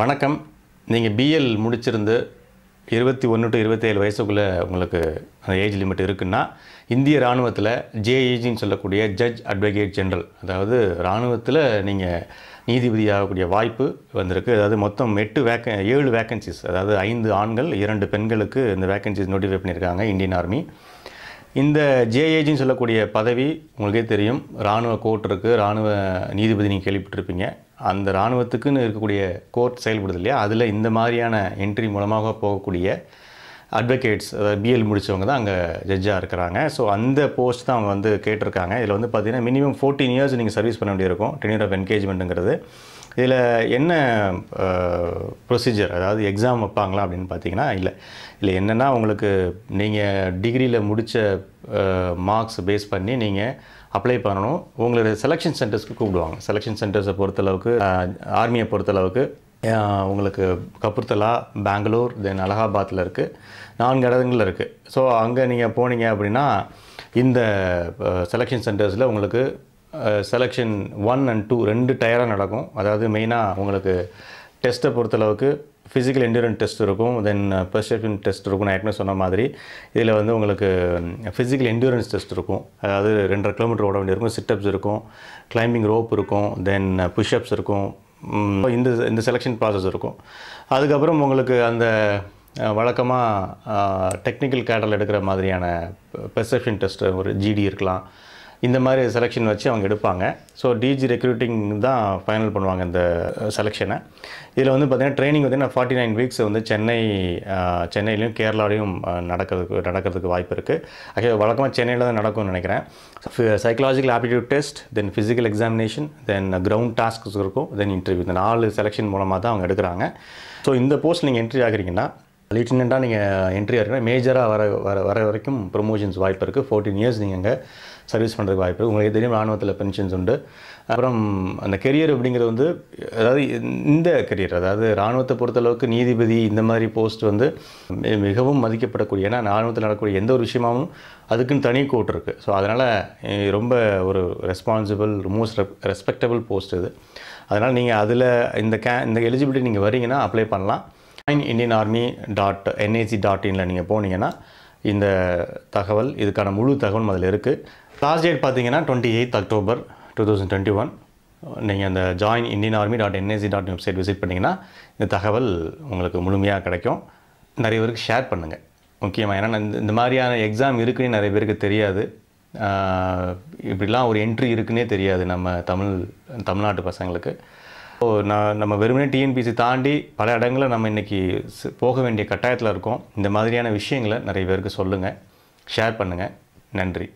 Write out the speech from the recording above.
வணக்கம் நீங்கள் பிஎல் முடிச்சிருந்து இருபத்தி ஒன்று டு இருபத்தேழு வயசுக்குள்ளே உங்களுக்கு அந்த ஏஜ் லிமிட் இருக்குன்னா இந்திய இராணுவத்தில் ஜேஏஜின்னு e சொல்லக்கூடிய ஜட்ஜ் அட்வொகேட் ஜென்ரல் அதாவது இராணுவத்தில் நீங்கள் நீதிபதியாகக்கூடிய வாய்ப்பு வந்திருக்கு அதாவது மொத்தம் எட்டு வேக்க ஏழு வேக்கன்சிஸ் அதாவது ஐந்து ஆண்கள் இரண்டு பெண்களுக்கு இந்த வேக்கன்சிஸ் நோட்டிஃபை பண்ணியிருக்காங்க இந்தியன் ஆர்மி இந்த ஜேஏஜின்னு e சொல்லக்கூடிய பதவி உங்களுக்கே தெரியும் இராணுவ கோர்ட் இருக்குது இராணுவ நீதிபதி நீங்கள் கேள்விப்பட்டிருப்பீங்க அந்த இராணுவத்துக்குன்னு இருக்கக்கூடிய கோர்ட் செயல்படுது இல்லையா அதில் இந்த மாதிரியான என்ட்ரி மூலமாக போகக்கூடிய அட்வொகேட்ஸ் அதாவது பிஎல் முடித்தவங்க தான் அங்கே ஜட்ஜாக இருக்கிறாங்க ஸோ அந்த போஸ்ட் தான் அவங்க வந்து கேட்டிருக்காங்க இதில் வந்து பார்த்திங்கன்னா மினிமம் ஃபோர்டீன் இயர்ஸ் நீங்கள் சர்வீஸ் பண்ண வேண்டியிருக்கும் டென்யூர் ஆஃப் என்கேஜ்மெண்ட்டுங்கிறது இதில் என்ன ப்ரொசீஜர் அதாவது எக்ஸாம் வைப்பாங்களா அப்படின்னு பார்த்தீங்கன்னா இல்லை இல்லை என்னென்னா உங்களுக்கு நீங்கள் டிகிரியில் முடித்த மார்க்ஸ் பேஸ் பண்ணி நீங்கள் அப்ளை பண்ணணும் உங்களுடைய செலெக்ஷன் சென்டர்ஸ்க்கு கூப்பிடுவாங்க செலெக்ஷன் சென்டர்ஸை பொறுத்தளவுக்கு ஆர்மியை பொறுத்தளவுக்கு உங்களுக்கு கபூர்தலா பெங்களூர் தென் அலகாபாத்தில் இருக்குது நான்கு இடங்களில் இருக்குது ஸோ அங்கே நீங்கள் போனீங்க அப்படின்னா இந்த செலெக்ஷன் சென்டர்ஸில் உங்களுக்கு செலெக்ஷன் ஒன் அண்ட் டூ ரெண்டு டயராக நடக்கும் அதாவது மெயினாக உங்களுக்கு டெஸ்ட்டை பொறுத்தளவுக்கு ஃபிசிக்கல் என்டூரன்ஸ் டெஸ்ட் இருக்கும் தென் பெர்செப்ஷன் டெஸ்ட் இருக்கும் நான் ஏற்கனவே சொன்ன மாதிரி இதில் வந்து உங்களுக்கு ஃபிசிக்கல் என்டூரன்ஸ் டெஸ்ட் இருக்கும் அதாவது ரெண்டரை கிலோமீட்டர் ஓட வேண்டியிருக்கும் சிட்டப்ஸ் இருக்கும் கிளைம்பிங் ரோப் இருக்கும் தென் புஷ்அப்ஸ் இருக்கும் இந்த இந்த செலெக்ஷன் ப்ராசஸ் இருக்கும் அதுக்கப்புறம் உங்களுக்கு அந்த வழக்கமாக டெக்னிக்கல் கேட்டல் எடுக்கிற மாதிரியான பெர்செப்ஷன் டெஸ்ட்டு ஒரு ஜிடி இருக்கலாம் இந்த மாதிரி செலெக்ஷன் வச்சு அவங்க எடுப்பாங்க ஸோ டிஜி ரெக்ரூட்டிங் தான் ஃபைனல் பண்ணுவாங்க இந்த செலெக்ஷனை இதில் வந்து பார்த்திங்கன்னா ட்ரைனிங் பார்த்திங்கன்னா ஃபார்ட்டி நைன் வீக்ஸ் வந்து சென்னை சென்னையிலையும் கேரளாலையும் நடக்கிறதுக்கு நடக்கிறதுக்கு வாய்ப்பு இருக்குது ஆக்சுவலாக வழக்கமாக சென்னையில் தான் நடக்கும்னு நினைக்கிறேன் psychological aptitude test then physical examination then ground tasks இருக்கும் தென் இன்டர்வியூ இந்த நாலு செலெக்ஷன் மூலமாக தான் அவங்க எடுக்கிறாங்க ஸோ இந்த போஸ்ட் நீங்கள் என்ட்ரி ஆகிறீங்கன்னா லீட்டினண்ட்டாக நீங்கள் என்ட்ரி ஆகிறீங்கன்னா மேஜராக வர வர வர வரைக்கும் ப்ரொமோஷன்ஸ் வாய்ப்பு இருக்குது ஃபோர்டீன் இயர்ஸ் நீங்கள் அங்கே சர்வீஸ் பண்ணுறதுக்கு வாய்ப்பு உங்களுக்கு தெரியும் ராணுவத்தில் பென்ஷன்ஸ் உண்டு அப்புறம் அந்த கெரியர் அப்படிங்கிறது வந்து அதாவது இந்த கெரியர் அதாவது ராணுவத்தை பொறுத்தளவுக்கு நீதிபதி இந்த மாதிரி போஸ்ட் வந்து மிகவும் மதிக்கப்படக்கூடிய ஏன்னா ராணுவத்தில் நடக்கக்கூடிய எந்த ஒரு விஷயமாவும் அதுக்குன்னு தனி கோட் இருக்குது ஸோ அதனால் ரொம்ப ஒரு ரெஸ்பான்சிபிள் மோஸ்ட் ரெஸ்பெக்டபிள் போஸ்ட் இது அதனால் நீங்கள் அதில் இந்த கே இந்த எலிஜிபிலிட்டி நீங்கள் வரீங்கன்னா அப்ளை பண்ணலாம் join Indian Army dot NIC dot இனில் நீங்கள் போனீங்கன்னா இந்த தகவல் இதுக்கான முழு தகவலும் அதில் இருக்குது லாஸ்ட் டேட் பார்த்தீங்கன்னா twenty eight October two thousand twenty one நீங்கள் அந்த join Indian Army dot NIC dot website visit பண்ணிங்கன்னா இந்த தகவல் உங்களுக்கு முழுமையாக கிடைக்கும் நிறைய பேருக்கு ஷேர் பண்ணுங்கள் முக்கியமாக ஏன்னா இந்த மாதிரியான எக்ஸாம் இருக்குன்னு நிறைய பேருக்கு தெரியாது இப்படிலாம் ஒரு என்ட்ரி இருக்குன்னே தெரியாது நம்ம தமிழ் தமிழ்நாட்டு பசங்களுக்கு ஸோ நான் நம்ம வெறுமனே டிஎன்பிசி தாண்டி பல இடங்களில் நம்ம இன்றைக்கி போக வேண்டிய கட்டாயத்தில் இருக்கோம் இந்த மாதிரியான விஷயங்களை நிறைய பேருக்கு சொல்லுங்கள் ஷேர் பண்ணுங்கள் நன்றி